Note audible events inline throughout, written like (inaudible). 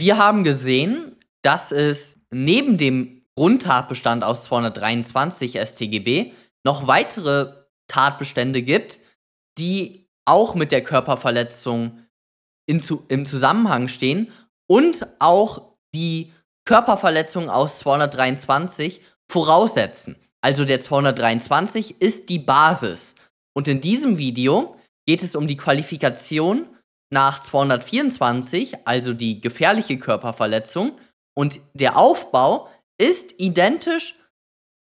Wir haben gesehen, dass es neben dem Grundtatbestand aus 223 StGB noch weitere Tatbestände gibt, die auch mit der Körperverletzung in, im Zusammenhang stehen und auch die Körperverletzung aus 223 voraussetzen. Also der 223 ist die Basis. Und in diesem Video geht es um die Qualifikation nach 224, also die gefährliche Körperverletzung, und der Aufbau ist identisch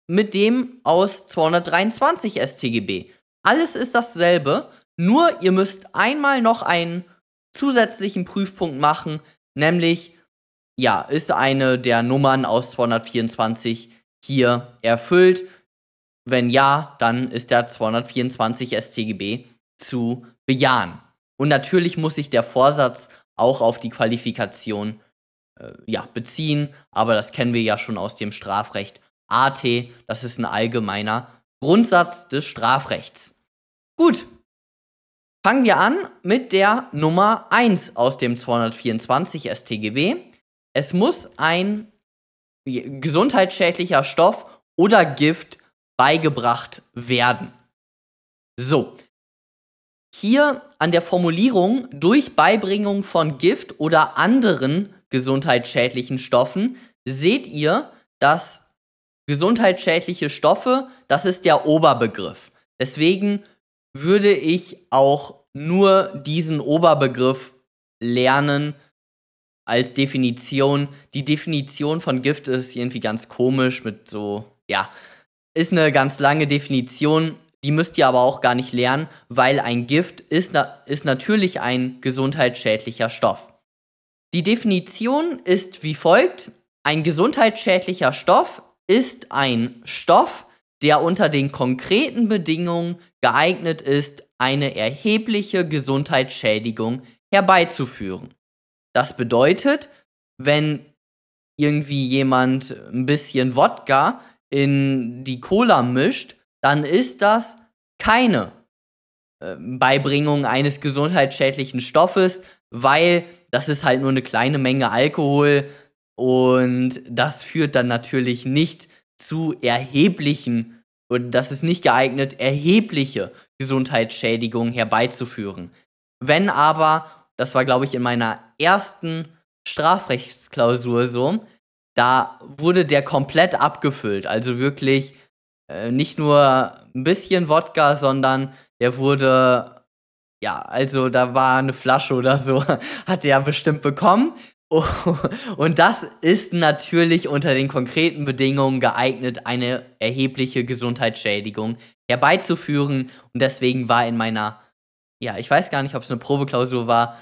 mit dem aus 223 StGB. Alles ist dasselbe, nur ihr müsst einmal noch einen zusätzlichen Prüfpunkt machen, nämlich, ja, ist eine der Nummern aus 224 hier erfüllt? Wenn ja, dann ist der 224 StGB zu bejahen. Und natürlich muss sich der Vorsatz auch auf die Qualifikation äh, ja, beziehen, aber das kennen wir ja schon aus dem Strafrecht. AT, das ist ein allgemeiner Grundsatz des Strafrechts. Gut, fangen wir an mit der Nummer 1 aus dem 224 StGB. Es muss ein gesundheitsschädlicher Stoff oder Gift beigebracht werden. So, hier an der Formulierung durch Beibringung von Gift oder anderen gesundheitsschädlichen Stoffen seht ihr, dass gesundheitsschädliche Stoffe, das ist der Oberbegriff. Deswegen würde ich auch nur diesen Oberbegriff lernen als Definition. Die Definition von Gift ist irgendwie ganz komisch mit so, ja, ist eine ganz lange Definition. Die müsst ihr aber auch gar nicht lernen, weil ein Gift ist, na ist natürlich ein gesundheitsschädlicher Stoff. Die Definition ist wie folgt. Ein gesundheitsschädlicher Stoff ist ein Stoff, der unter den konkreten Bedingungen geeignet ist, eine erhebliche Gesundheitsschädigung herbeizuführen. Das bedeutet, wenn irgendwie jemand ein bisschen Wodka in die Cola mischt, dann ist das keine äh, Beibringung eines gesundheitsschädlichen Stoffes, weil das ist halt nur eine kleine Menge Alkohol und das führt dann natürlich nicht zu erheblichen und das ist nicht geeignet, erhebliche Gesundheitsschädigungen herbeizuführen. Wenn aber, das war glaube ich in meiner ersten Strafrechtsklausur so, da wurde der komplett abgefüllt, also wirklich äh, nicht nur ein bisschen Wodka, sondern der wurde, ja, also da war eine Flasche oder so, (laughs) hat er bestimmt bekommen. (laughs) Und das ist natürlich unter den konkreten Bedingungen geeignet, eine erhebliche Gesundheitsschädigung herbeizuführen. Und deswegen war in meiner, ja, ich weiß gar nicht, ob es eine Probeklausur war,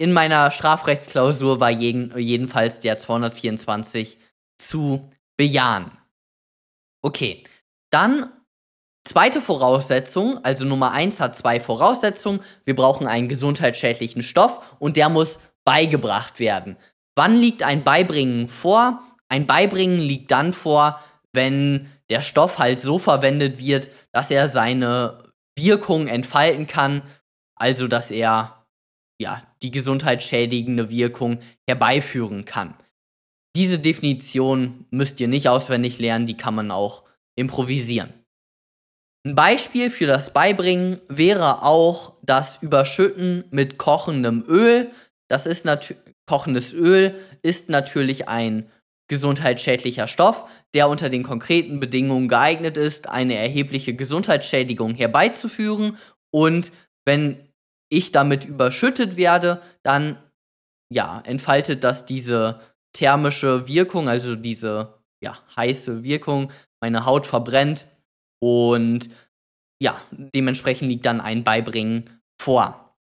in meiner Strafrechtsklausur war jeden, jedenfalls der 224 zu bejahen. Okay, dann zweite Voraussetzung, also Nummer 1 hat zwei Voraussetzungen. Wir brauchen einen gesundheitsschädlichen Stoff und der muss beigebracht werden. Wann liegt ein Beibringen vor? Ein Beibringen liegt dann vor, wenn der Stoff halt so verwendet wird, dass er seine Wirkung entfalten kann, also dass er ja, die gesundheitsschädigende Wirkung herbeiführen kann. Diese Definition müsst ihr nicht auswendig lernen, die kann man auch Improvisieren. Ein Beispiel für das Beibringen wäre auch das Überschütten mit kochendem Öl. Das ist kochendes Öl ist natürlich ein gesundheitsschädlicher Stoff, der unter den konkreten Bedingungen geeignet ist, eine erhebliche Gesundheitsschädigung herbeizuführen. Und wenn ich damit überschüttet werde, dann ja, entfaltet das diese thermische Wirkung, also diese ja, heiße Wirkung, meine Haut verbrennt und ja, dementsprechend liegt dann ein Beibringen vor.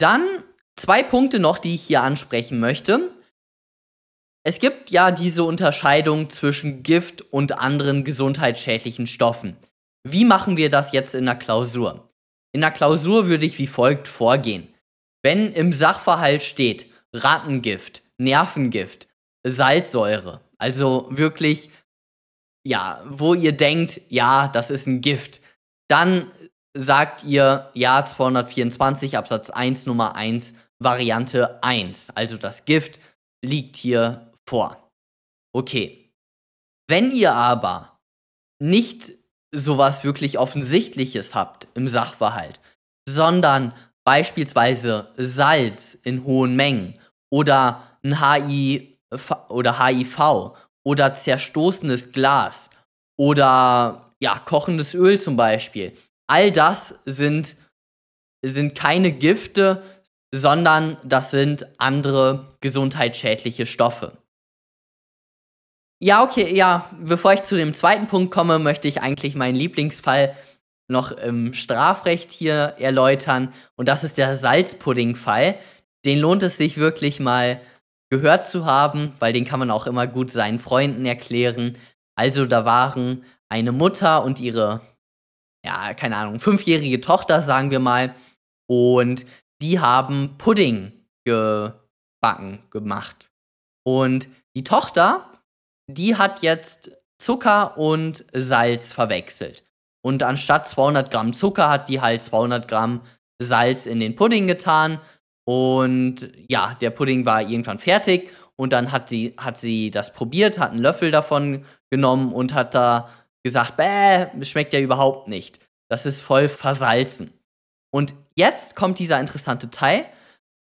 Dann zwei Punkte noch, die ich hier ansprechen möchte. Es gibt ja diese Unterscheidung zwischen Gift und anderen gesundheitsschädlichen Stoffen. Wie machen wir das jetzt in der Klausur? In der Klausur würde ich wie folgt vorgehen. Wenn im Sachverhalt steht Rattengift, Nervengift, Salzsäure, also wirklich ja, wo ihr denkt, ja, das ist ein Gift, dann sagt ihr ja 224 Absatz 1 Nummer 1 Variante 1. Also das Gift liegt hier vor. Okay. Wenn ihr aber nicht sowas wirklich Offensichtliches habt im Sachverhalt, sondern beispielsweise Salz in hohen Mengen oder ein HIV oder zerstoßenes Glas oder ja, kochendes Öl zum Beispiel. All das sind, sind keine Gifte, sondern das sind andere gesundheitsschädliche Stoffe. Ja, okay, ja, bevor ich zu dem zweiten Punkt komme, möchte ich eigentlich meinen Lieblingsfall noch im Strafrecht hier erläutern. Und das ist der Salzpudding-Fall. Den lohnt es sich wirklich mal gehört zu haben, weil den kann man auch immer gut seinen Freunden erklären. Also da waren eine Mutter und ihre, ja, keine Ahnung, fünfjährige Tochter, sagen wir mal, und die haben Pudding gebacken gemacht. Und die Tochter, die hat jetzt Zucker und Salz verwechselt. Und anstatt 200 Gramm Zucker hat die halt 200 Gramm Salz in den Pudding getan und ja, der Pudding war irgendwann fertig und dann hat sie, hat sie das probiert, hat einen Löffel davon genommen und hat da gesagt, bäh, schmeckt ja überhaupt nicht. Das ist voll versalzen. Und jetzt kommt dieser interessante Teil.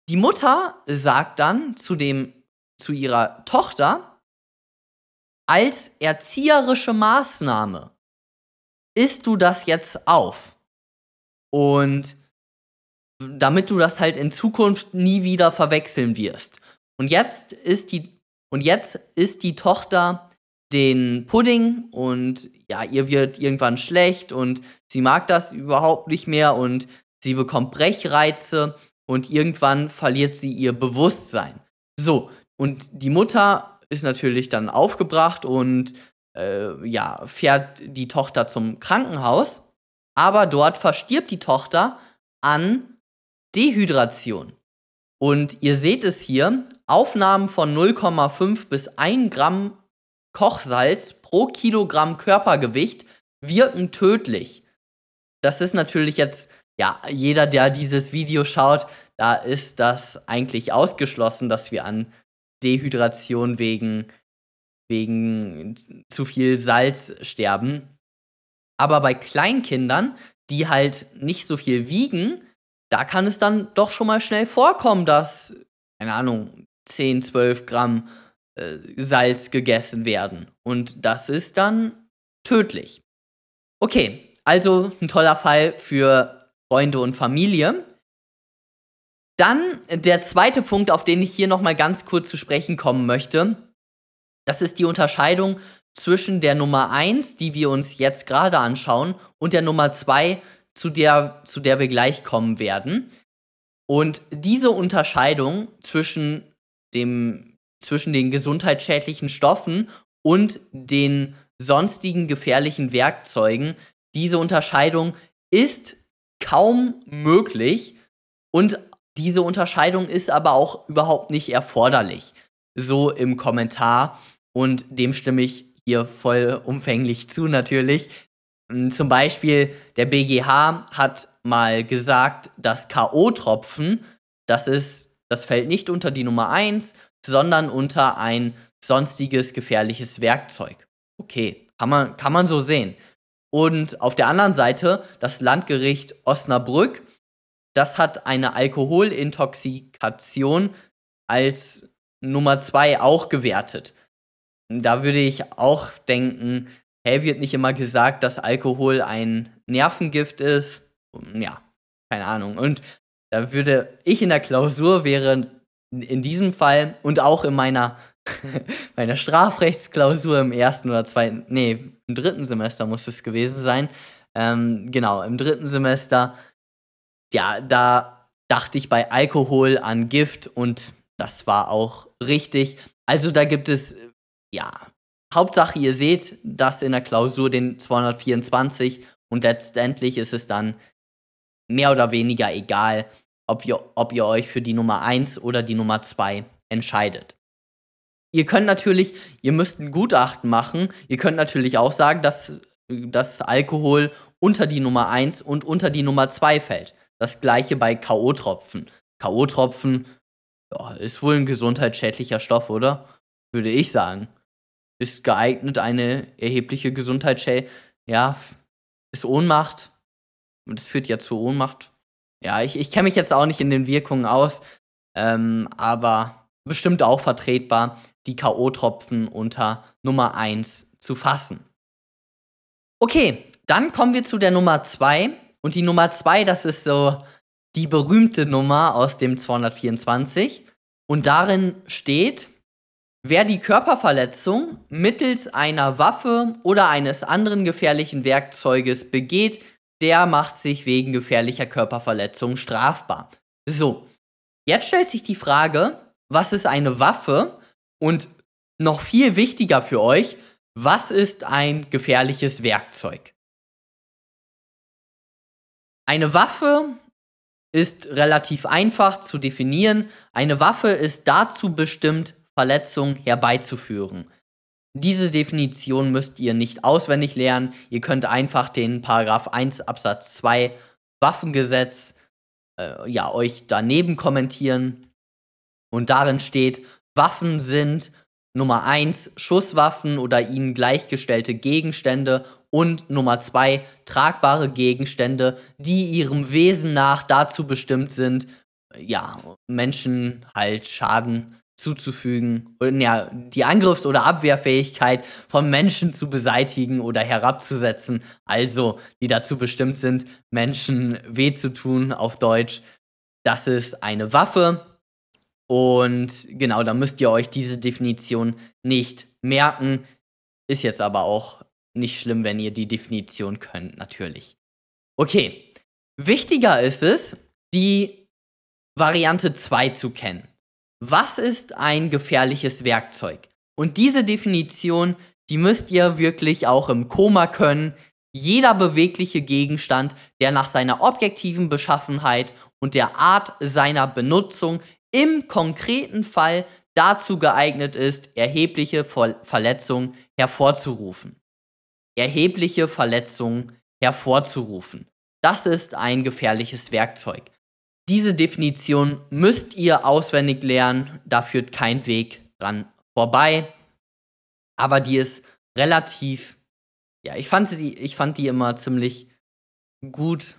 Die Mutter sagt dann zu, dem, zu ihrer Tochter, als erzieherische Maßnahme isst du das jetzt auf. Und damit du das halt in Zukunft nie wieder verwechseln wirst. Und jetzt ist die, und jetzt ist die Tochter den Pudding und ja, ihr wird irgendwann schlecht und sie mag das überhaupt nicht mehr und sie bekommt Brechreize und irgendwann verliert sie ihr Bewusstsein. So, und die Mutter ist natürlich dann aufgebracht und äh, ja, fährt die Tochter zum Krankenhaus, aber dort verstirbt die Tochter an Dehydration. Und ihr seht es hier, Aufnahmen von 0,5 bis 1 Gramm Kochsalz pro Kilogramm Körpergewicht wirken tödlich. Das ist natürlich jetzt, ja, jeder, der dieses Video schaut, da ist das eigentlich ausgeschlossen, dass wir an Dehydration wegen, wegen zu viel Salz sterben. Aber bei Kleinkindern, die halt nicht so viel wiegen, da kann es dann doch schon mal schnell vorkommen, dass, keine Ahnung, 10, 12 Gramm äh, Salz gegessen werden. Und das ist dann tödlich. Okay, also ein toller Fall für Freunde und Familie. Dann der zweite Punkt, auf den ich hier nochmal ganz kurz zu sprechen kommen möchte. Das ist die Unterscheidung zwischen der Nummer 1, die wir uns jetzt gerade anschauen, und der Nummer 2, zu der, zu der wir gleich kommen werden. Und diese Unterscheidung zwischen, dem, zwischen den gesundheitsschädlichen Stoffen und den sonstigen gefährlichen Werkzeugen, diese Unterscheidung ist kaum möglich und diese Unterscheidung ist aber auch überhaupt nicht erforderlich. So im Kommentar und dem stimme ich hier vollumfänglich zu natürlich, hm, zum Beispiel der BGH hat mal gesagt, dass KO-Tropfen, das ist, das fällt nicht unter die Nummer 1, sondern unter ein sonstiges gefährliches Werkzeug. Okay, kann man, kann man so sehen. Und auf der anderen Seite das Landgericht Osnabrück, das hat eine Alkoholintoxikation als Nummer 2 auch gewertet. Da würde ich auch denken, hey, wird nicht immer gesagt, dass Alkohol ein Nervengift ist? Ja, keine Ahnung. Und da würde ich in der Klausur wäre in diesem Fall und auch in meiner, (laughs) meiner Strafrechtsklausur im ersten oder zweiten, nee, im dritten Semester muss es gewesen sein. Ähm, genau, im dritten Semester, ja, da dachte ich bei Alkohol an Gift und das war auch richtig. Also da gibt es ja Hauptsache, ihr seht das in der Klausur, den 224. Und letztendlich ist es dann mehr oder weniger egal, ob ihr, ob ihr euch für die Nummer 1 oder die Nummer 2 entscheidet. Ihr könnt natürlich, ihr müsst ein Gutachten machen. Ihr könnt natürlich auch sagen, dass, dass Alkohol unter die Nummer 1 und unter die Nummer 2 fällt. Das gleiche bei K.O.-Tropfen. K.O.-Tropfen ja, ist wohl ein gesundheitsschädlicher Stoff, oder? Würde ich sagen ist geeignet, eine erhebliche Gesundheitsschädigung. Ja, ist Ohnmacht. Und es führt ja zu Ohnmacht. Ja, ich, ich kenne mich jetzt auch nicht in den Wirkungen aus, ähm, aber bestimmt auch vertretbar, die K.O.-Tropfen unter Nummer 1 zu fassen. Okay, dann kommen wir zu der Nummer 2. Und die Nummer 2, das ist so die berühmte Nummer aus dem 224. Und darin steht, Wer die Körperverletzung mittels einer Waffe oder eines anderen gefährlichen Werkzeuges begeht, der macht sich wegen gefährlicher Körperverletzung strafbar. So, jetzt stellt sich die Frage, was ist eine Waffe? Und noch viel wichtiger für euch, was ist ein gefährliches Werkzeug? Eine Waffe ist relativ einfach zu definieren. Eine Waffe ist dazu bestimmt, Verletzung herbeizuführen. Diese Definition müsst ihr nicht auswendig lernen. Ihr könnt einfach den Paragraph 1 Absatz 2 Waffengesetz äh, ja euch daneben kommentieren und darin steht Waffen sind Nummer 1 Schusswaffen oder ihnen gleichgestellte Gegenstände und Nummer 2 tragbare Gegenstände, die ihrem Wesen nach dazu bestimmt sind, ja, Menschen halt Schaden zu zuzufügen, oder, ja, die Angriffs- oder Abwehrfähigkeit von Menschen zu beseitigen oder herabzusetzen, also die dazu bestimmt sind, Menschen weh zu tun auf Deutsch. Das ist eine Waffe. Und genau, da müsst ihr euch diese Definition nicht merken. Ist jetzt aber auch nicht schlimm, wenn ihr die Definition könnt, natürlich. Okay, wichtiger ist es, die Variante 2 zu kennen. Was ist ein gefährliches Werkzeug? Und diese Definition, die müsst ihr wirklich auch im Koma können. Jeder bewegliche Gegenstand, der nach seiner objektiven Beschaffenheit und der Art seiner Benutzung im konkreten Fall dazu geeignet ist, erhebliche Verletzungen hervorzurufen. Erhebliche Verletzungen hervorzurufen. Das ist ein gefährliches Werkzeug. Diese Definition müsst ihr auswendig lernen, da führt kein Weg dran vorbei. Aber die ist relativ, ja, ich fand, sie, ich fand die immer ziemlich gut,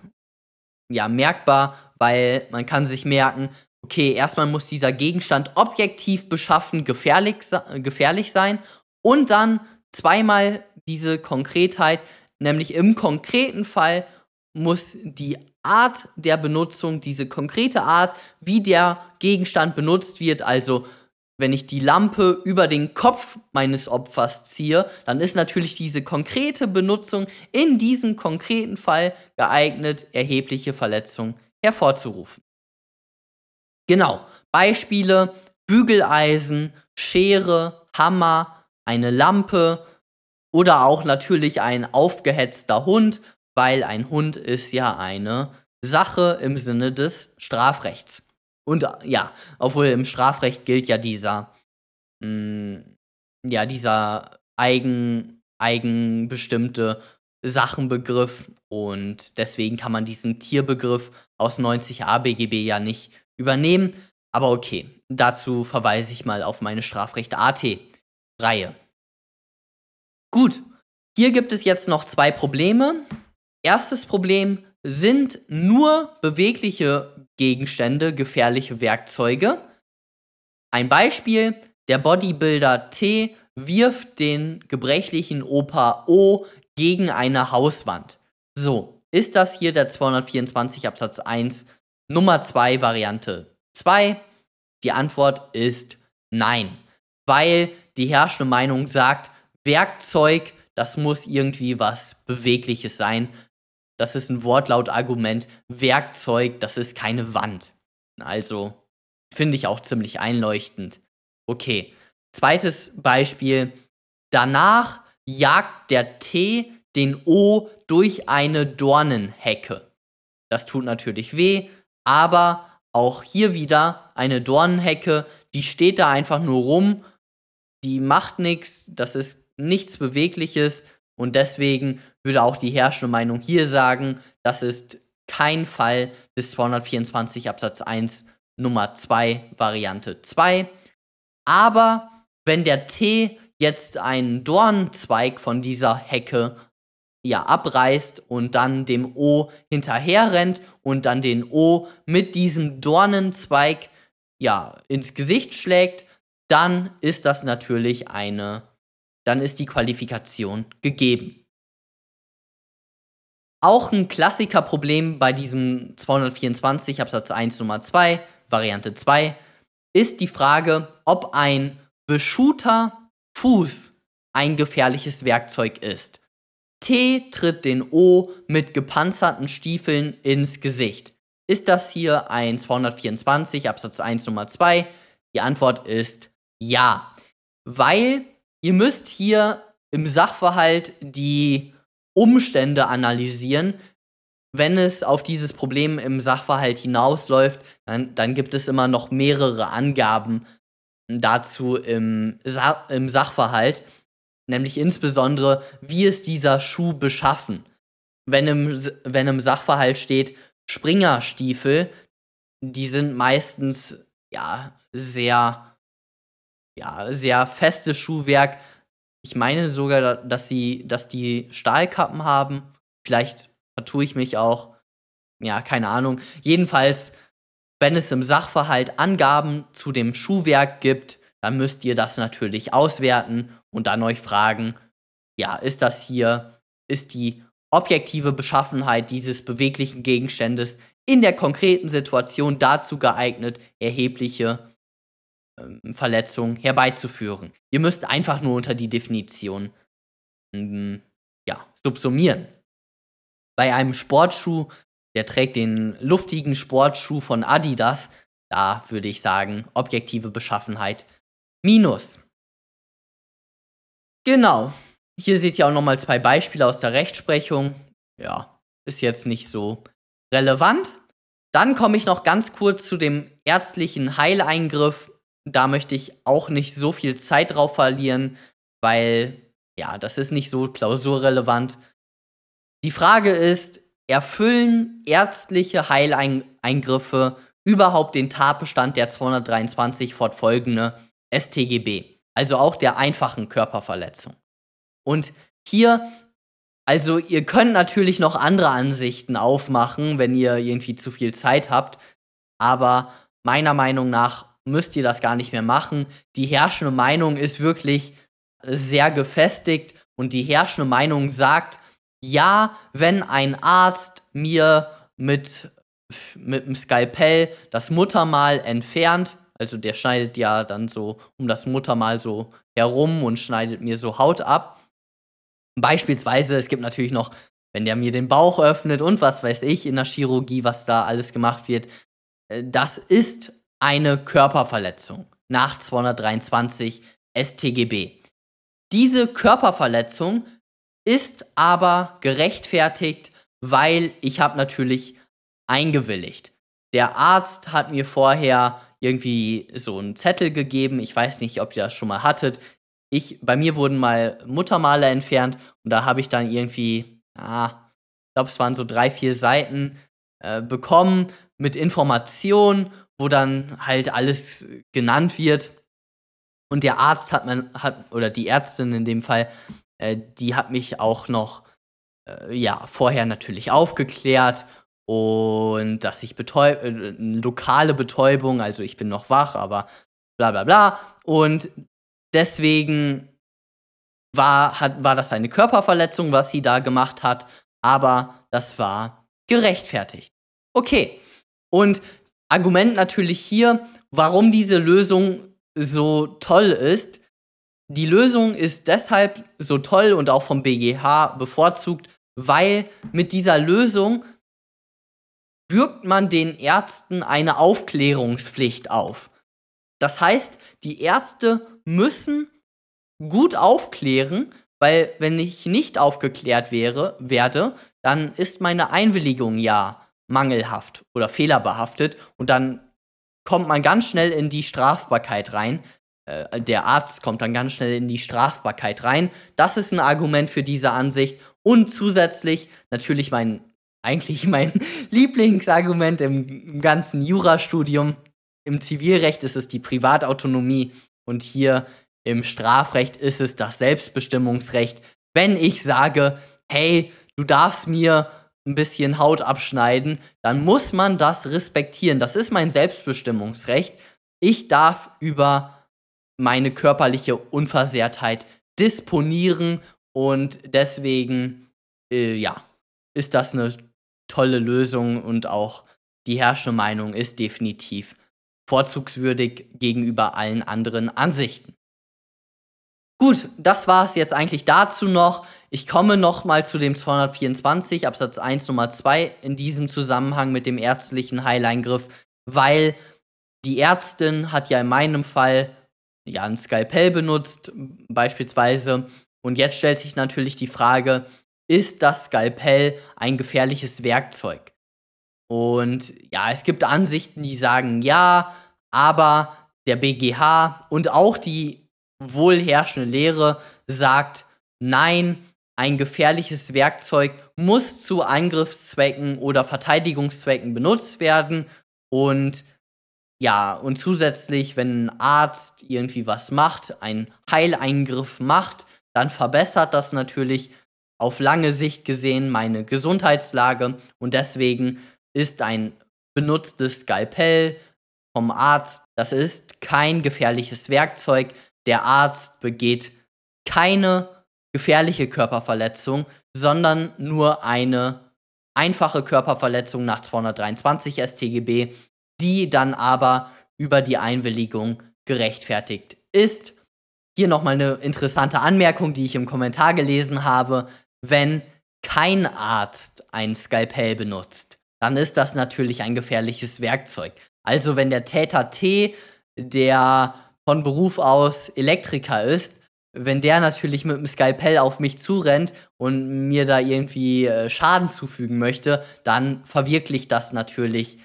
ja, merkbar, weil man kann sich merken, okay, erstmal muss dieser Gegenstand objektiv beschaffen gefährlich, gefährlich sein und dann zweimal diese Konkretheit, nämlich im konkreten Fall muss die Art der Benutzung, diese konkrete Art, wie der Gegenstand benutzt wird, also wenn ich die Lampe über den Kopf meines Opfers ziehe, dann ist natürlich diese konkrete Benutzung in diesem konkreten Fall geeignet, erhebliche Verletzungen hervorzurufen. Genau, Beispiele, Bügeleisen, Schere, Hammer, eine Lampe oder auch natürlich ein aufgehetzter Hund weil ein Hund ist ja eine Sache im Sinne des Strafrechts. Und äh, ja, obwohl im Strafrecht gilt ja dieser, mh, mm, ja, dieser eigen, eigenbestimmte Sachenbegriff und deswegen kann man diesen Tierbegriff aus 90a BGB ja nicht übernehmen. Aber okay, dazu verweise ich mal auf meine Strafrecht AT-Reihe. Gut, hier gibt es jetzt noch zwei Probleme. Erstes Problem, sind nur bewegliche Gegenstände gefährliche Werkzeuge? Ein Beispiel, der Bodybuilder T wirft den gebrechlichen Opa O gegen eine Hauswand. So, ist das hier der 224 Absatz 1 Nummer 2 Variante 2? Die Antwort ist nein, weil die herrschende Meinung sagt, Werkzeug, das muss irgendwie was Bewegliches sein, das ist ein Wortlautargument, Werkzeug, das ist keine Wand. Also finde ich auch ziemlich einleuchtend. Okay, zweites Beispiel. Danach jagt der T den O durch eine Dornenhecke. Das tut natürlich weh, aber auch hier wieder eine Dornenhecke, die steht da einfach nur rum, die macht nichts, das ist nichts Bewegliches, und deswegen würde auch die herrschende Meinung hier sagen, das ist kein Fall des 224 Absatz 1 Nummer 2 Variante 2. Aber wenn der T jetzt einen Dornzweig von dieser Hecke ja, abreißt und dann dem O hinterherrennt und dann den O mit diesem Dornenzweig ja, ins Gesicht schlägt, dann ist das natürlich eine dann ist die Qualifikation gegeben. Auch ein Klassikerproblem bei diesem 224 Absatz 1 Nummer 2, Variante 2, ist die Frage, ob ein beschuhter Fuß ein gefährliches Werkzeug ist. T tritt den O mit gepanzerten Stiefeln ins Gesicht. Ist das hier ein 224 Absatz 1 Nummer 2? Die Antwort ist ja, weil ihr müsst hier im Sachverhalt die Umstände analysieren. Wenn es auf dieses Problem im Sachverhalt hinausläuft, dann, dann gibt es immer noch mehrere Angaben dazu im, Sa im Sachverhalt, nämlich insbesondere, wie ist dieser Schuh beschaffen. Wenn im, wenn im Sachverhalt steht Springerstiefel, die sind meistens ja sehr ja, sehr festes Schuhwerk. Ich meine sogar, dass sie, dass die Stahlkappen haben. Vielleicht vertue ich mich auch. Ja, keine Ahnung. Jedenfalls, wenn es im Sachverhalt Angaben zu dem Schuhwerk gibt, dann müsst ihr das natürlich auswerten und dann euch fragen, ja, ist das hier, ist die objektive Beschaffenheit dieses beweglichen Gegenständes in der konkreten Situation dazu geeignet, erhebliche ähm, Verletzung herbeizuführen. Ihr müsst einfach nur unter die Definition ähm, ja, subsumieren. Bei einem Sportschuh, der trägt den luftigen Sportschuh von Adidas, da würde ich sagen, objektive Beschaffenheit minus. Genau. Hier seht ihr auch nochmal zwei Beispiele aus der Rechtsprechung. Ja, ist jetzt nicht so relevant. Dann komme ich noch ganz kurz zu dem ärztlichen Heileingriff da möchte ich auch nicht so viel Zeit drauf verlieren, weil ja, das ist nicht so klausurrelevant. Die Frage ist, erfüllen ärztliche Heileingriffe überhaupt den Tatbestand der 223 fortfolgende STGB, also auch der einfachen Körperverletzung. Und hier, also ihr könnt natürlich noch andere Ansichten aufmachen, wenn ihr irgendwie zu viel Zeit habt, aber meiner Meinung nach müsst ihr das gar nicht mehr machen. Die herrschende Meinung ist wirklich sehr gefestigt und die herrschende Meinung sagt, ja, wenn ein Arzt mir mit, mit dem Skalpell das Muttermal entfernt, also der schneidet ja dann so um das Muttermal so herum und schneidet mir so Haut ab. Beispielsweise, es gibt natürlich noch, wenn der mir den Bauch öffnet und was weiß ich in der Chirurgie, was da alles gemacht wird. Äh, das ist eine Körperverletzung nach 223 STGB. Diese Körperverletzung ist aber gerechtfertigt, weil ich habe natürlich eingewilligt. Der Arzt hat mir vorher irgendwie so einen Zettel gegeben. Ich weiß nicht, ob ihr das schon mal hattet. Ich, bei mir wurden mal Muttermale entfernt und da habe ich dann irgendwie, ah, ich glaube, es waren so drei, vier Seiten äh, bekommen mit Informationen wo dann halt alles genannt wird. Und der Arzt hat man, hat, oder die Ärztin in dem Fall, äh, die hat mich auch noch, äh, ja, vorher natürlich aufgeklärt und dass ich betäub äh, lokale Betäubung, also ich bin noch wach, aber bla bla bla. Und deswegen war, hat, war das eine Körperverletzung, was sie da gemacht hat, aber das war gerechtfertigt. Okay. Und Argument natürlich hier, warum diese Lösung so toll ist. Die Lösung ist deshalb so toll und auch vom BGH bevorzugt, weil mit dieser Lösung bürgt man den Ärzten eine Aufklärungspflicht auf. Das heißt, die Ärzte müssen gut aufklären, weil wenn ich nicht aufgeklärt wäre, werde, dann ist meine Einwilligung ja mangelhaft oder fehlerbehaftet und dann kommt man ganz schnell in die Strafbarkeit rein. Äh, der Arzt kommt dann ganz schnell in die Strafbarkeit rein. Das ist ein Argument für diese Ansicht. Und zusätzlich natürlich mein, eigentlich (laughs) mein Lieblingsargument im, im ganzen Jurastudium. Im Zivilrecht ist es die Privatautonomie und hier im Strafrecht ist es das Selbstbestimmungsrecht. Wenn ich sage, hey, du darfst mir ein bisschen Haut abschneiden, dann muss man das respektieren. Das ist mein Selbstbestimmungsrecht. Ich darf über meine körperliche Unversehrtheit disponieren und deswegen, äh, ja, ist das eine tolle Lösung und auch die herrschende Meinung ist definitiv vorzugswürdig gegenüber allen anderen Ansichten. Gut, das war es jetzt eigentlich dazu noch. Ich komme nochmal zu dem 224 Absatz 1 Nummer 2 in diesem Zusammenhang mit dem ärztlichen Heileingriff, weil die Ärztin hat ja in meinem Fall ja ein Skalpell benutzt beispielsweise und jetzt stellt sich natürlich die Frage, ist das Skalpell ein gefährliches Werkzeug? Und ja, es gibt Ansichten, die sagen ja, aber der BGH und auch die wohlherrschende Lehre sagt, nein, ein gefährliches Werkzeug muss zu Angriffszwecken oder Verteidigungszwecken benutzt werden. Und ja, und zusätzlich, wenn ein Arzt irgendwie was macht, einen Heileingriff macht, dann verbessert das natürlich auf lange Sicht gesehen meine Gesundheitslage. Und deswegen ist ein benutztes Skalpell vom Arzt, das ist kein gefährliches Werkzeug, der Arzt begeht keine gefährliche Körperverletzung, sondern nur eine einfache Körperverletzung nach 223 StGB, die dann aber über die Einwilligung gerechtfertigt ist. Hier nochmal eine interessante Anmerkung, die ich im Kommentar gelesen habe. Wenn kein Arzt ein Skalpell benutzt, dann ist das natürlich ein gefährliches Werkzeug. Also wenn der Täter T, der von Beruf aus Elektriker ist, wenn der natürlich mit dem Skalpell auf mich zurennt und mir da irgendwie äh, Schaden zufügen möchte, dann verwirklicht das natürlich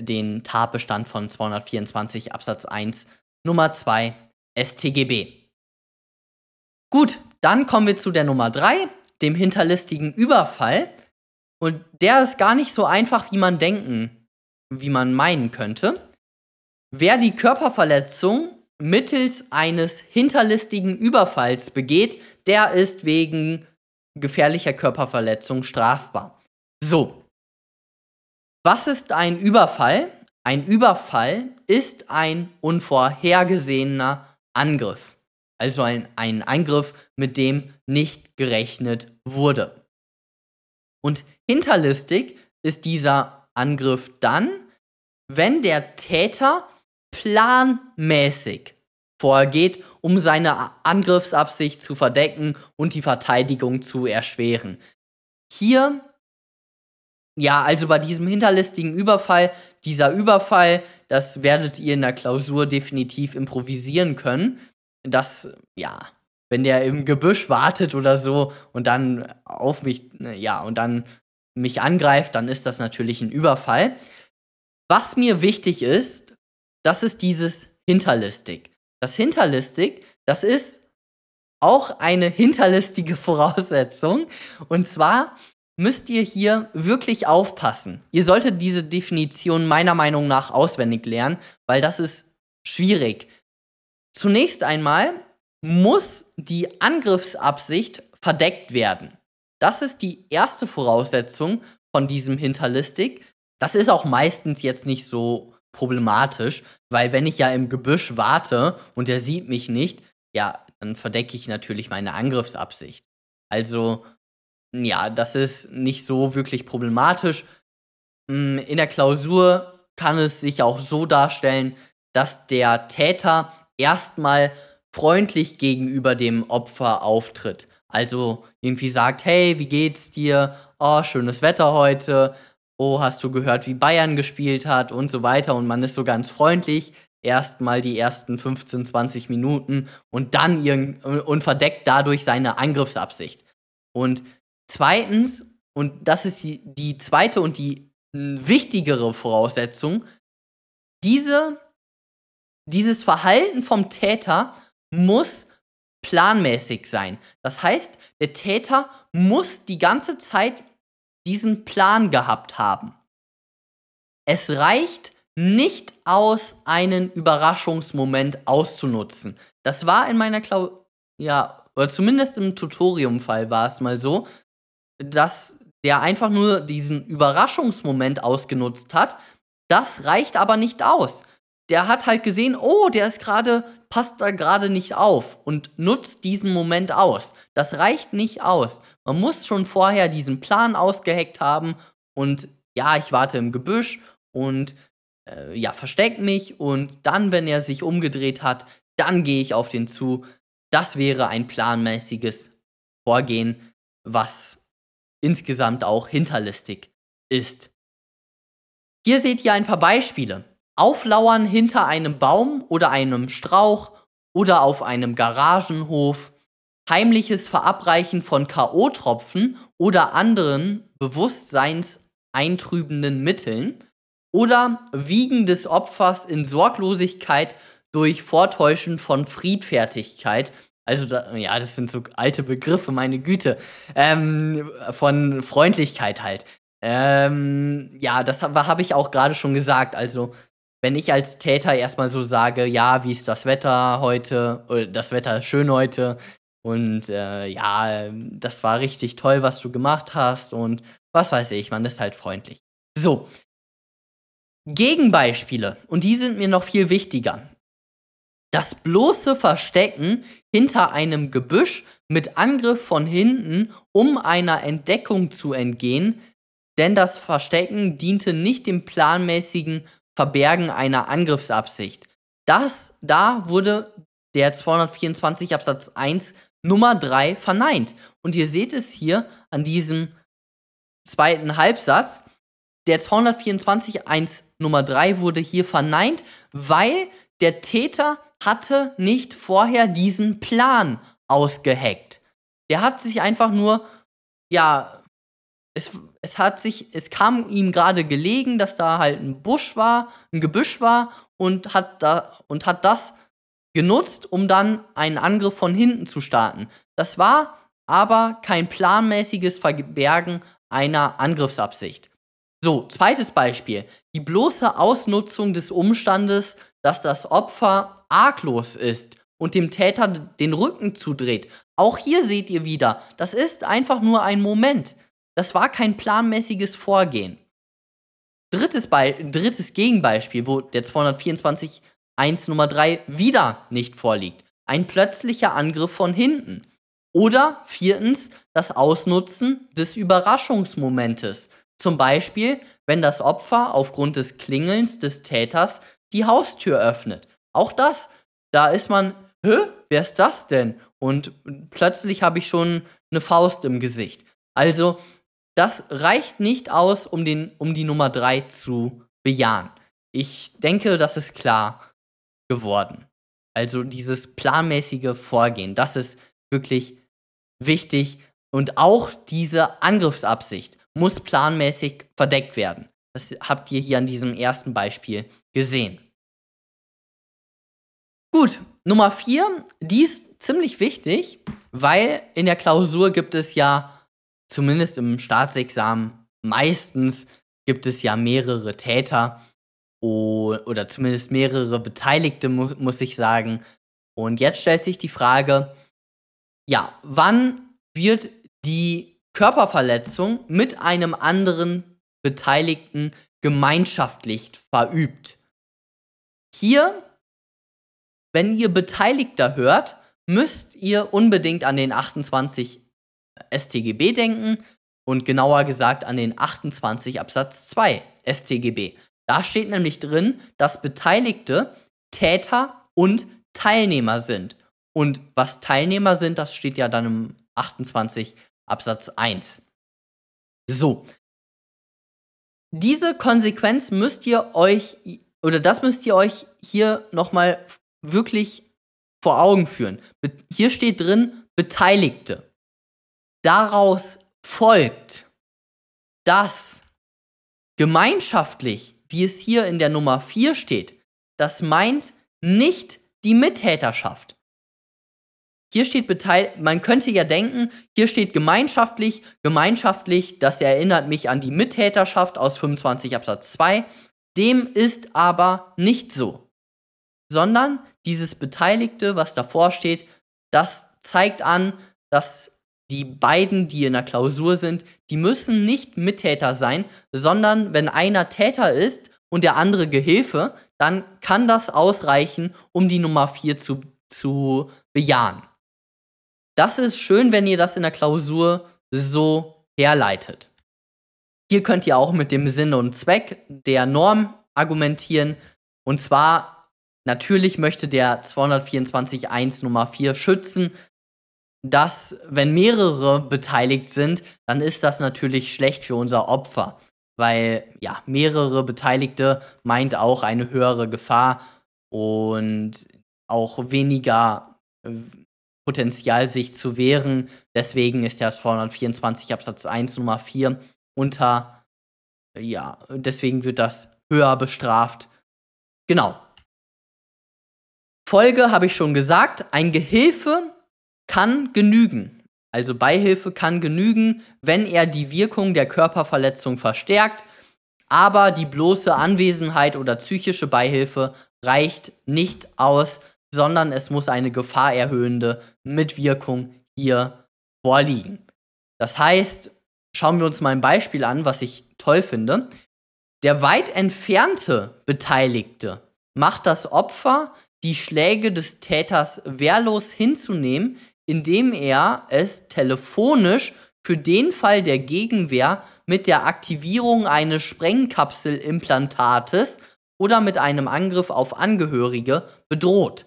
den Tatbestand von 224 Absatz 1 Nummer 2 STGB. Gut, dann kommen wir zu der Nummer 3, dem hinterlistigen Überfall. Und der ist gar nicht so einfach, wie man denken, wie man meinen könnte. Wer die Körperverletzung mittels eines hinterlistigen Überfalls begeht, der ist wegen gefährlicher Körperverletzung strafbar. So, was ist ein Überfall? Ein Überfall ist ein unvorhergesehener Angriff. Also ein, ein Angriff, mit dem nicht gerechnet wurde. Und hinterlistig ist dieser Angriff dann, wenn der Täter planmäßig vorgeht, um seine Angriffsabsicht zu verdecken und die Verteidigung zu erschweren. Hier, ja, also bei diesem hinterlistigen Überfall, dieser Überfall, das werdet ihr in der Klausur definitiv improvisieren können. Das, ja, wenn der im Gebüsch wartet oder so und dann auf mich, ne, ja, und dann mich angreift, dann ist das natürlich ein Überfall. Was mir wichtig ist, das ist dieses hinterlistig. Das hinterlistig, das ist auch eine hinterlistige (laughs) Voraussetzung. Und zwar müsst ihr hier wirklich aufpassen. Ihr solltet diese Definition meiner Meinung nach auswendig lernen, weil das ist schwierig. Zunächst einmal muss die Angriffsabsicht verdeckt werden. Das ist die erste Voraussetzung von diesem Hinterlistig. Das ist auch meistens jetzt nicht so problematisch, weil wenn ich ja im Gebüsch warte und er sieht mich nicht, ja, dann verdecke ich natürlich meine Angriffsabsicht. Also, ja, das ist nicht so wirklich problematisch. Hm, in der Klausur kann es sich auch so darstellen, dass der Täter erstmal freundlich gegenüber dem Opfer auftritt. Also irgendwie sagt, hey, wie geht's dir? Oh, schönes Wetter heute oh, hast du gehört, wie Bayern gespielt hat und so weiter. Und man ist so ganz freundlich, erstmal die ersten 15, 20 Minuten und dann und verdeckt dadurch seine Angriffsabsicht. Und zweitens, und das ist die, die zweite und die wichtigere Voraussetzung, diese, dieses Verhalten vom Täter muss planmäßig sein. Das heißt, der Täter muss die ganze Zeit diesen Plan gehabt haben. Es reicht nicht aus, einen Überraschungsmoment auszunutzen. Das war in meiner Klausur, ja, oder zumindest im Tutorium-Fall war es mal so, dass der einfach nur diesen Überraschungsmoment ausgenutzt hat. Das reicht aber nicht aus. Der hat halt gesehen, oh, der ist gerade passt da gerade nicht auf und nutzt diesen Moment aus. Das reicht nicht aus. Man muss schon vorher diesen Plan ausgeheckt haben und ja, ich warte im Gebüsch und äh, ja, versteck mich und dann, wenn er sich umgedreht hat, dann gehe ich auf den zu. Das wäre ein planmäßiges Vorgehen, was insgesamt auch hinterlistig ist. Hier seht ihr ein paar Beispiele auflauern hinter einem Baum oder einem Strauch oder auf einem Garagenhof, heimliches Verabreichen von KO-Tropfen oder anderen bewusstseinseintrübenden Mitteln oder Wiegen des Opfers in Sorglosigkeit durch Vortäuschen von Friedfertigkeit. Also, da, ja, das sind so alte Begriffe, meine Güte. Ähm, von Freundlichkeit halt. Ähm, ja, das habe hab ich auch gerade schon gesagt. Also, wenn ich als Täter erstmal so sage, ja, wie ist das Wetter heute? Äh, das Wetter ist schön heute. Und äh, ja, das war richtig toll, was du gemacht hast. Und was weiß ich, man ist halt freundlich. So. Gegenbeispiele. Und die sind mir noch viel wichtiger. Das bloße Verstecken hinter einem Gebüsch mit Angriff von hinten, um einer Entdeckung zu entgehen, denn das Verstecken diente nicht dem planmäßigen Verbergen einer Angriffsabsicht. Das, da wurde der 224 Absatz 1 Nummer 3 verneint. Und ihr seht es hier an diesem zweiten Halbsatz. Der 224 1 Nummer 3 wurde hier verneint, weil der Täter hatte nicht vorher diesen Plan ausgeheckt. Der hat sich einfach nur, ja, es, es hat sich, es kam ihm gerade gelegen, dass da halt ein Busch war, ein Gebüsch war und hat da und hat das genutzt, um dann einen Angriff von hinten zu starten. Das war aber kein planmäßiges Verbergen einer Angriffsabsicht. So, zweites Beispiel. Die bloße Ausnutzung des Umstandes, dass das Opfer arglos ist und dem Täter den Rücken zudreht. Auch hier seht ihr wieder, das ist einfach nur ein Moment. Das war kein planmäßiges Vorgehen. Drittes, Be drittes Gegenbeispiel, wo der 224 1 Nummer 3 wieder nicht vorliegt. Ein plötzlicher Angriff von hinten. Oder viertens das Ausnutzen des Überraschungsmomentes. Zum Beispiel, wenn das Opfer aufgrund des Klingelns des Täters die Haustür öffnet. Auch das, da ist man, hä, wer ist das denn? Und plötzlich habe ich schon eine Faust im Gesicht. Also das reicht nicht aus, um, den, um die Nummer 3 zu bejahen. Ich denke, das ist klar geworden. Also dieses planmäßige Vorgehen, das ist wirklich wichtig. Und auch diese Angriffsabsicht muss planmäßig verdeckt werden. Das habt ihr hier an diesem ersten Beispiel gesehen. Gut, Nummer 4, die ist ziemlich wichtig, weil in der Klausur gibt es ja zumindest im Staatsexamen meistens gibt es ja mehrere Täter oder zumindest mehrere Beteiligte, mu muss ich sagen. Und jetzt stellt sich die Frage, ja, wann wird die Körperverletzung mit einem anderen Beteiligten gemeinschaftlich verübt? Hier, wenn ihr Beteiligter hört, müsst ihr unbedingt an den 28 StGB denken und genauer gesagt an den 28 Absatz 2 StGB. Da steht nämlich drin, dass Beteiligte Täter und Teilnehmer sind. Und was Teilnehmer sind, das steht ja dann im 28 Absatz 1. So. Diese Konsequenz müsst ihr euch, oder das müsst ihr euch hier nochmal wirklich vor Augen führen. hier steht drin Beteiligte. Daraus folgt, dass gemeinschaftlich, wie es hier in der Nummer 4 steht, das meint nicht die Mittäterschaft. Hier steht beteiligt, man könnte ja denken, hier steht gemeinschaftlich, gemeinschaftlich, das erinnert mich an die Mittäterschaft aus 25 Absatz 2. Dem ist aber nicht so. Sondern dieses Beteiligte, was davor steht, das zeigt an, dass die beiden, die in der Klausur sind, die müssen nicht Mittäter sein, sondern wenn einer Täter ist und der andere Gehilfe, dann kann das ausreichen, um die Nummer 4 zu, zu bejahen. Das ist schön, wenn ihr das in der Klausur so herleitet. Hier könnt ihr auch mit dem Sinn und Zweck der Norm argumentieren. Und zwar, natürlich möchte der 224.1 Nummer 4 schützen, dass, wenn mehrere beteiligt sind, dann ist das natürlich schlecht für unser Opfer. Weil, ja, mehrere Beteiligte meint auch eine höhere Gefahr und auch weniger äh, Potenzial, sich zu wehren. Deswegen ist ja 224 Absatz 1 Nummer 4 unter, ja, deswegen wird das höher bestraft. Genau. Folge habe ich schon gesagt, ein Gehilfe kann genügen. Also Beihilfe kann genügen, wenn er die Wirkung der Körperverletzung verstärkt, aber die bloße Anwesenheit oder psychische Beihilfe reicht nicht aus, sondern es muss eine gefahrerhöhende Mitwirkung hier vorliegen. Das heißt, schauen wir uns mal ein Beispiel an, was ich toll finde. Der weit entfernte Beteiligte macht das Opfer, die Schläge des Täters wehrlos hinzunehmen, indem er es telefonisch für den Fall der Gegenwehr mit der Aktivierung eines Sprengkapselimplantates oder mit einem Angriff auf Angehörige bedroht.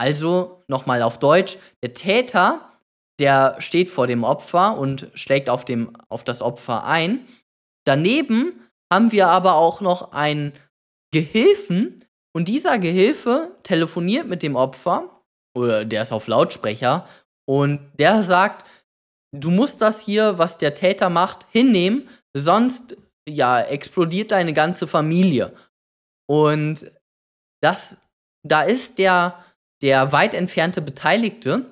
Also nochmal auf Deutsch, der Täter, der steht vor dem Opfer und schlägt auf, dem, auf das Opfer ein. Daneben haben wir aber auch noch einen Gehilfen und dieser Gehilfe telefoniert mit dem Opfer oder der ist auf Lautsprecher und der sagt, du musst das hier, was der Täter macht, hinnehmen, sonst ja, explodiert deine ganze Familie. Und das da ist der der weit entfernte Beteiligte,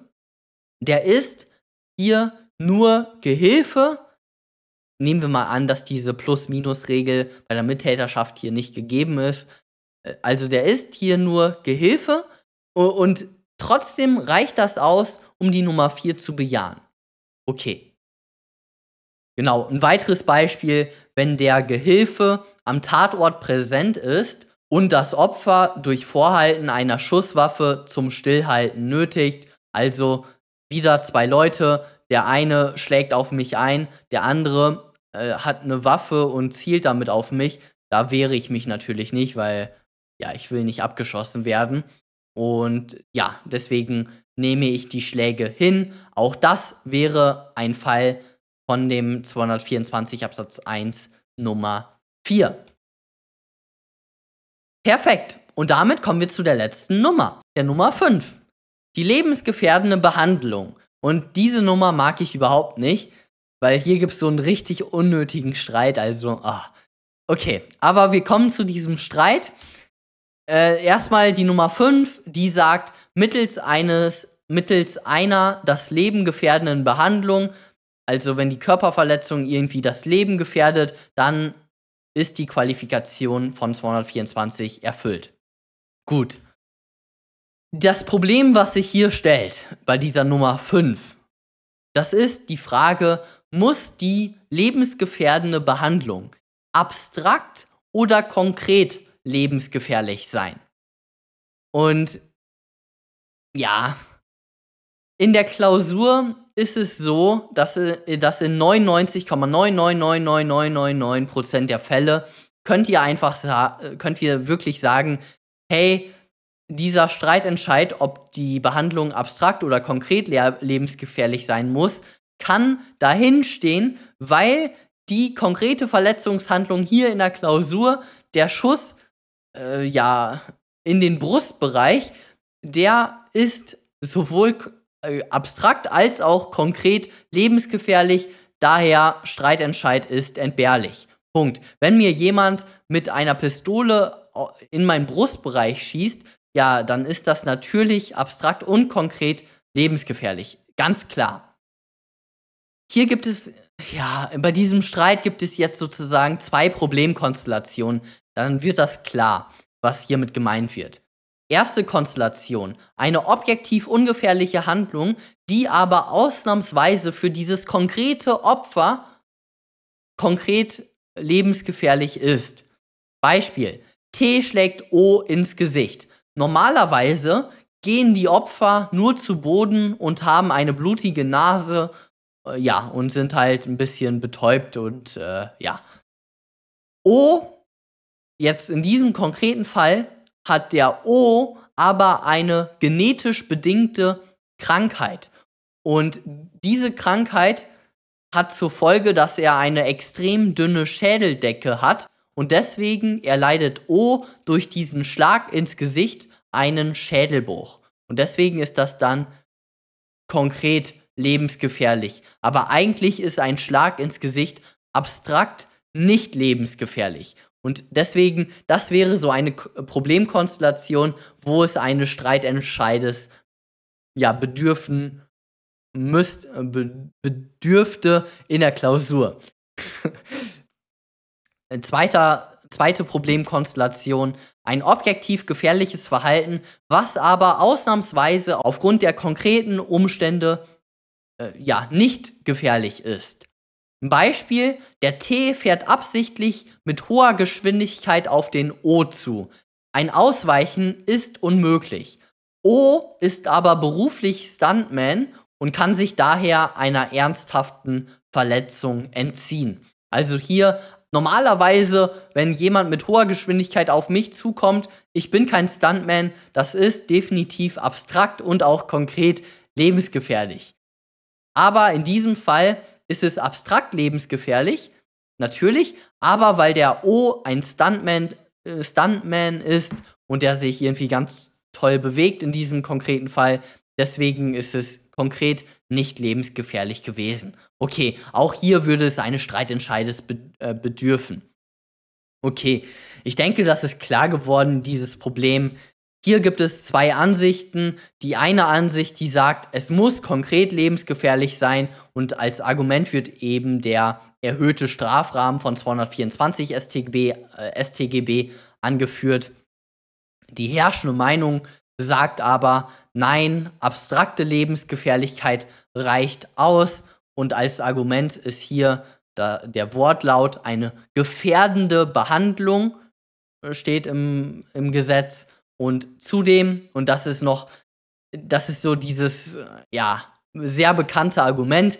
der ist hier nur Gehilfe. Nehmen wir mal an, dass diese Plus-Minus-Regel bei der Mittäterschaft hier nicht gegeben ist. Äh, also der ist hier nur Gehilfe und Trotzdem reicht das aus, um die Nummer 4 zu bejahen. Okay. Genau, ein weiteres Beispiel, wenn der Gehilfe am Tatort präsent ist und das Opfer durch Vorhalten einer Schusswaffe zum Stillhalten nötigt, also wieder zwei Leute, der eine schlägt auf mich ein, der andere äh, hat eine Waffe und zielt damit auf mich, da wehre ich mich natürlich nicht, weil ja, ich will nicht abgeschossen werden. Und ja, deswegen nehme ich die Schläge hin. Auch das wäre ein Fall von dem 224 Absatz 1 Nummer 4. Perfekt. Und damit kommen wir zu der letzten Nummer, der Nummer 5. Die lebensgefährdende Behandlung. Und diese Nummer mag ich überhaupt nicht, weil hier gibt es so einen richtig unnötigen Streit. Also, ah. okay. Aber wir kommen zu diesem Streit. Äh, erstmal die Nummer 5, die sagt, mittels eines, mittels einer das Leben gefährdenden Behandlung, also wenn die Körperverletzung irgendwie das Leben gefährdet, dann ist die Qualifikation von 224 erfüllt. Gut. Das Problem, was sich hier stellt bei dieser Nummer 5, das ist die Frage, muss die lebensgefährdende Behandlung abstrakt oder konkret lebensgefährlich sein. Und ja, in der Klausur ist es so, dass, äh, dass in 99,999999% der Fälle könnt ihr einfach äh, könnt ihr wirklich sagen, hey, dieser Streitentscheid, ob die Behandlung abstrakt oder konkret lebensgefährlich sein muss, kann dahinstehen, weil die konkrete Verletzungshandlung hier in der Klausur, der Schuss, äh, ja, in den Brustbereich, der ist sowohl äh, abstrakt als auch konkret lebensgefährlich. Daher Streitentscheid ist entbehrlich. Punkt. Wenn mir jemand mit einer Pistole äh, in meinen Brustbereich schießt, ja, dann ist das natürlich abstrakt und konkret lebensgefährlich. Ganz klar. Hier gibt es, ja, bei diesem Streit gibt es jetzt sozusagen zwei Problemkonstellationen dann wird das klar, was hiermit gemeint wird. Erste Konstellation, eine objektiv ungefährliche Handlung, die aber ausnahmsweise für dieses konkrete Opfer konkret lebensgefährlich ist. Beispiel, T schlägt O ins Gesicht. Normalerweise gehen die Opfer nur zu Boden und haben eine blutige Nase, äh, ja, und sind halt ein bisschen betäubt und äh, ja. O jetzt in diesem konkreten Fall hat der O aber eine genetisch bedingte Krankheit. Und diese Krankheit hat zur Folge, dass er eine extrem dünne Schädeldecke hat und deswegen erleidet O durch diesen Schlag ins Gesicht einen Schädelbruch. Und deswegen ist das dann konkret lebensgefährlich. Aber eigentlich ist ein Schlag ins Gesicht abstrakt nicht lebensgefährlich. Und deswegen, das wäre so eine äh, Problemkonstellation, wo es eine Streitentscheides ja, bedürfen müsst, äh, be bedürfte in der Klausur. (laughs) Zweiter, zweite Problemkonstellation, ein objektiv gefährliches Verhalten, was aber ausnahmsweise aufgrund der konkreten Umstände äh, ja nicht gefährlich ist. Ein Beispiel, der T fährt absichtlich mit hoher Geschwindigkeit auf den O zu. Ein Ausweichen ist unmöglich. O ist aber beruflich Stuntman und kann sich daher einer ernsthaften Verletzung entziehen. Also hier normalerweise, wenn jemand mit hoher Geschwindigkeit auf mich zukommt, ich bin kein Stuntman, das ist definitiv abstrakt und auch konkret lebensgefährlich. Aber in diesem Fall ist es abstrakt lebensgefährlich, natürlich, aber weil der O ein Stuntman, äh, Stuntman ist und der sich irgendwie ganz toll bewegt in diesem konkreten Fall, deswegen ist es konkret nicht lebensgefährlich gewesen. Okay, auch hier würde es eine Streitentscheides äh, bedürfen. Okay, ich denke, das ist klar geworden, dieses Problem hier gibt es zwei Ansichten. Die eine Ansicht, die sagt, es muss konkret lebensgefährlich sein und als Argument wird eben der erhöhte Strafrahmen von 224 StGB, äh, StGB angeführt. Die herrschende Meinung sagt aber, nein, abstrakte Lebensgefährlichkeit reicht aus und als Argument ist hier da, der Wortlaut eine gefährdende Behandlung äh, steht im, im Gesetz und zudem, und das ist noch, das ist so dieses, ja, sehr bekannte Argument,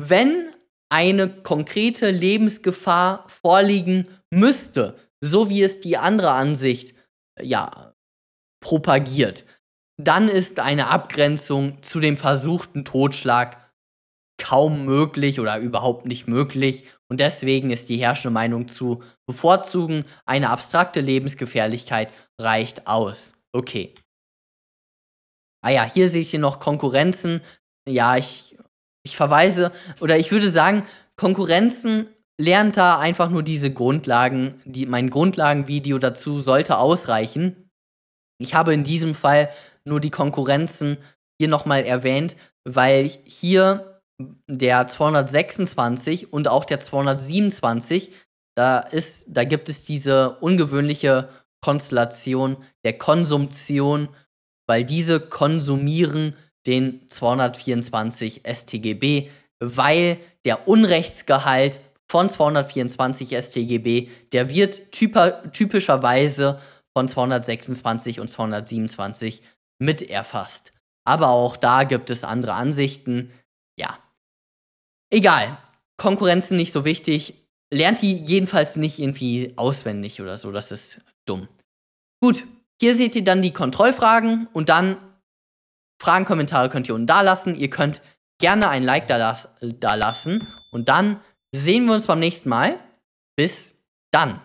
wenn eine konkrete Lebensgefahr vorliegen müsste, so wie es die andere Ansicht, ja, propagiert, dann ist eine Abgrenzung zu dem versuchten Totschlag kaum möglich oder überhaupt nicht möglich und deswegen ist die herrschende Meinung zu bevorzugen, eine abstrakte Lebensgefährlichkeit reicht aus. Okay. Ah ja, hier seht ihr noch Konkurrenzen. Ja, ich, ich verweise oder ich würde sagen, Konkurrenzen lernt da einfach nur diese Grundlagen. Die, mein Grundlagenvideo dazu sollte ausreichen. Ich habe in diesem Fall nur die Konkurrenzen hier nochmal erwähnt, weil hier der 226 und auch der 227, da, ist, da gibt es diese ungewöhnliche Konstellation der Konsumtion, weil diese konsumieren den 224 STGB, weil der Unrechtsgehalt von 224 STGB, der wird typischerweise von 226 und 227 mit erfasst. Aber auch da gibt es andere Ansichten. Ja, Egal. Konkurrenz nicht so wichtig. Lernt die jedenfalls nicht irgendwie auswendig oder so. Das ist dumm. Gut, hier seht ihr dann die Kontrollfragen und dann Fragen, Kommentare könnt ihr unten da lassen. Ihr könnt gerne ein Like da, las da lassen. Und dann sehen wir uns beim nächsten Mal. Bis dann.